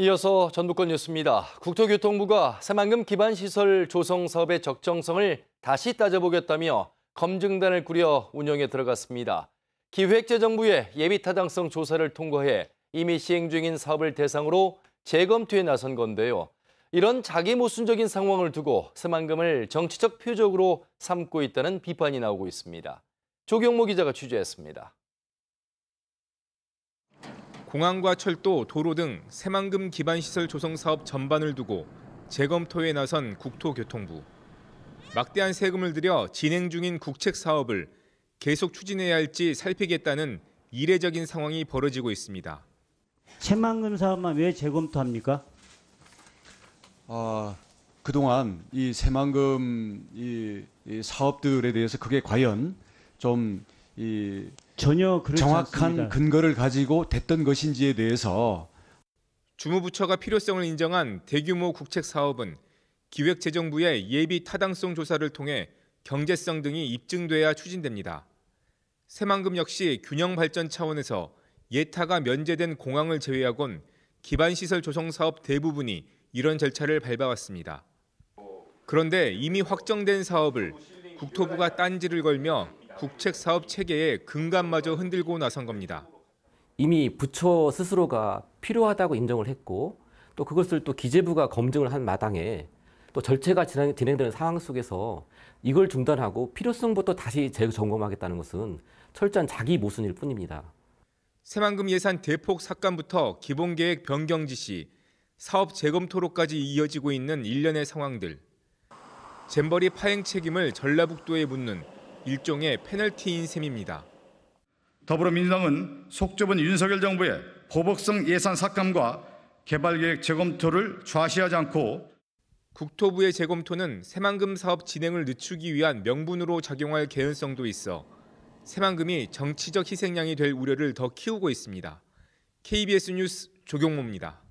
이어서 전북권 뉴스입니다. 국토교통부가 새만금 기반시설 조성 사업의 적정성을 다시 따져보겠다며 검증단을 꾸려 운영에 들어갔습니다. 기획재정부의 예비타당성 조사를 통과해 이미 시행 중인 사업을 대상으로 재검토에 나선 건데요. 이런 자기 모순적인 상황을 두고 새만금을 정치적 표적으로 삼고 있다는 비판이 나오고 있습니다. 조경모 기자가 취재했습니다. 공항과 철도, 도로 등 새만금 기반 시설 조성 사업 전반을 두고 재검토에 나선 국토교통부. 막대한 세금을 들여 진행 중인 국책 사업을 계속 추진해야 할지 살피겠다는 이례적인 상황이 벌어지고 있습니다. 새만금 사업만 왜 재검토합니까? 아, 그동안 이 새만금 이, 이 사업들에 대해서 그게 과연 좀이 전혀 정확한 않습니다. 근거를 가지고 됐던 것인지에 대해서 주무부처가 필요성을 인정한 대규모 국책 사업은 기획재정부의 예비 타당성 조사를 통해 경제성 등이 입증돼야 추진됩니다. 새만금 역시 균형 발전 차원에서 예타가 면제된 공항을 제외하곤 기반 시설 조성 사업 대부분이 이런 절차를 밟아왔습니다. 그런데 이미 확정된 사업을 국토부가 딴지를 걸며 국책 사업 체계의 근간마저 흔들고 나선 겁니다. 이미 부처 스스로가 필요하다고 인정을 했고 또 그것을 또 기재부가 검증을 한 마당에 또 절차가 진행, 되는 상황 속에서 이걸 중단하고 필요성부터 다시 재점검하겠다는 것은 철저한 자기 모순일 뿐입니다. 새만금 예산 대폭 삭감부터 기본계획 변경 지시, 사업 재검토로까지 이어지고 있는 일련의 상황들. 잼버리 파행 책임을 전라북도에 묻는 일종의 페널티인 셈입니다. 더불어민주당은 속 좁은 윤석열 정부의 보복성 예산 삭감과 개발계획 재검토를 좌시하지 않고 국토부의 재검토는 새만금 사업 진행을 늦추기 위한 명분으로 작용할 개연성도 있어 새만금이 정치적 희생양이 될 우려를 더 키우고 있습니다. KBS 뉴스 조경모입니다.